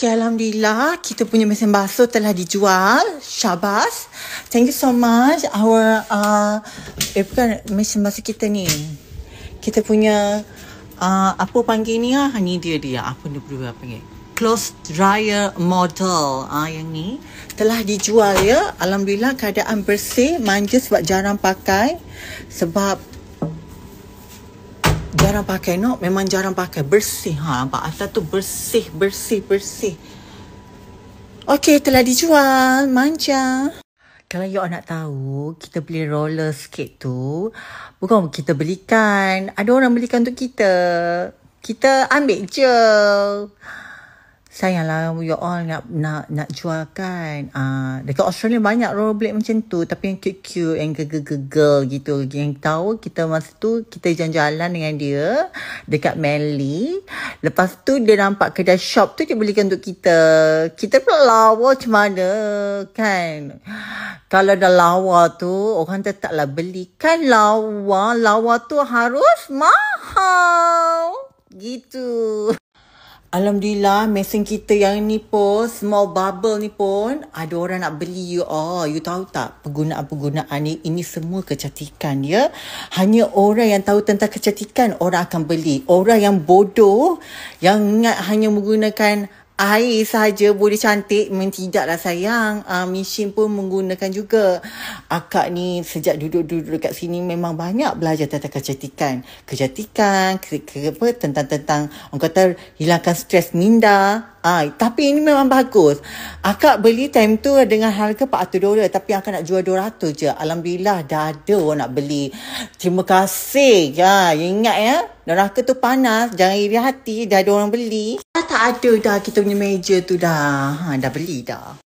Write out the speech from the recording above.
Okay, Alhamdulillah, kita punya mesin basuh telah dijual. Syabas. Thank you so much. Our, uh, eh bukan mesin basuh kita ni. Kita punya, uh, apa panggil ni lah. Ni dia dia. Apa ni berdua panggil. Close dryer model. ah uh, yang ni. Telah dijual ya. Alhamdulillah, keadaan bersih. Manja sebab jarang pakai. Sebab jarang pakai no memang jarang pakai bersih ha nampak atas tu bersih bersih bersih okey telah dijual manja kalau you nak tahu kita beli roller skate tu bukan kita belikan ada orang belikan untuk kita kita ambil je sayanglah you all nak nak nak jualkan ah uh, dekat Australia banyak rollerblade macam tu tapi yang cute cute yang gegegegel gitu yang tahu kita masa tu kita jalan-jalan dengan dia dekat Manly lepas tu dia nampak kedai shop tu dia belikan untuk kita kita pula lawa macam mana kan kalau dah lawa tu orang tetaplah belikan lawa lawa tu harus mahal gitu Alhamdulillah, mesin kita yang ni pun, small bubble ni pun, ada orang nak beli you ya. all. Ah, you tahu tak, penggunaan-penggunaan ni, ini semua kecantikan, ya. Hanya orang yang tahu tentang kecantikan, orang akan beli. Orang yang bodoh, yang ingat hanya menggunakan air saja boleh cantik lah sayang uh, mesin pun menggunakan juga akak ni sejak duduk-duduk dekat sini memang banyak belajar tentang kecantikan kecantikan ke, ke, apa tentang-tentang orang kata hilangkan stres minda Ah, uh, tapi ini memang bagus akak beli time tu dengan harga 400 dolar tapi akak nak jual 200 je alhamdulillah dah ada orang nak beli terima kasih ya ingat ya Neraka tu panas. Jangan iri hati. Dah ada orang beli. Dah tak ada dah kita punya meja tu dah. Ha, dah beli dah.